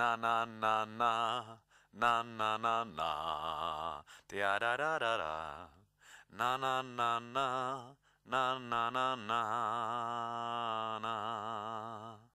na na na na na na na na da da da da da na na na na na na na na